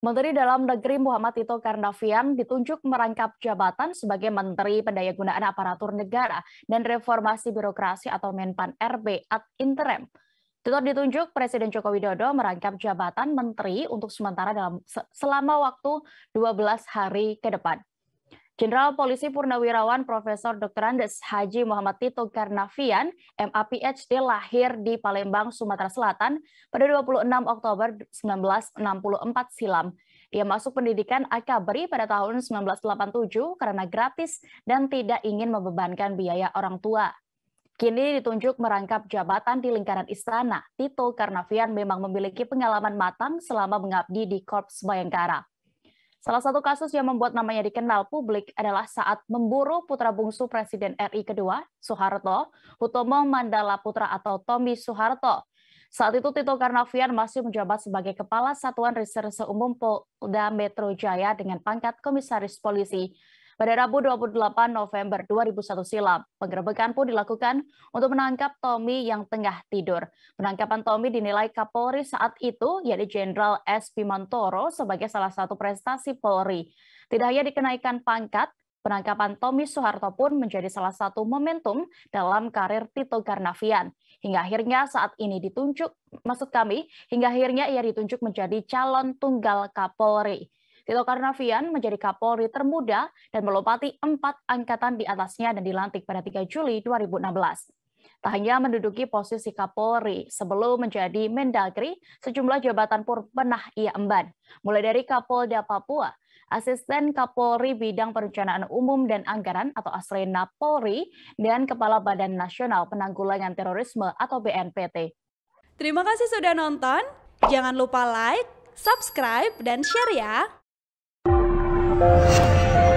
Menteri Dalam Negeri Muhammad Tito Karnavian ditunjuk merangkap jabatan sebagai Menteri Pendayagunaan Aparatur Negara dan Reformasi Birokrasi atau Menpan RB at interim. Tito ditunjuk Presiden Joko Widodo merangkap jabatan menteri untuk sementara dalam selama waktu 12 hari ke depan. Jenderal Polisi Purnawirawan Profesor Dr. Andes Haji Muhammad Tito Karnavian, M.A.P.H.D. lahir di Palembang, Sumatera Selatan pada 26 Oktober 1964 silam. Ia masuk pendidikan Akabri pada tahun 1987 karena gratis dan tidak ingin membebankan biaya orang tua. Kini ditunjuk merangkap jabatan di lingkaran istana, Tito Karnavian memang memiliki pengalaman matang selama mengabdi di Korps Bayangkara. Salah satu kasus yang membuat namanya dikenal publik adalah saat memburu putra bungsu Presiden RI kedua, Soeharto, Hutomo Mandala Putra atau Tommy Soeharto. Saat itu Tito Karnavian masih menjabat sebagai Kepala Satuan Reserse Umum Polda Metro Jaya dengan pangkat Komisaris Polisi. Pada Rabu 28 November 2001 silam, penggerebekan pun dilakukan untuk menangkap Tommy yang tengah tidur. Penangkapan Tommy dinilai Kapolri saat itu, yaitu Jenderal S. Pimantoro sebagai salah satu prestasi Polri. Tidak hanya dikenaikan pangkat, penangkapan Tommy Soeharto pun menjadi salah satu momentum dalam karir Tito Karnavian. Hingga akhirnya saat ini ditunjuk, maksud kami, hingga akhirnya ia ditunjuk menjadi calon tunggal Kapolri. Tito Karnavian menjadi Kapolri termuda dan melompati empat angkatan di atasnya dan dilantik pada 3 Juli 2016. Tak hanya menduduki posisi Kapolri, sebelum menjadi Mendagri, sejumlah jabatan pun pernah ia emban. Mulai dari Kapolda Papua, Asisten Kapolri Bidang Perencanaan Umum dan Anggaran atau Asrena Polri, dan Kepala Badan Nasional Penanggulangan Terorisme atau BNPT. Terima kasih sudah nonton. Jangan lupa like, subscribe, dan share ya! Thank you.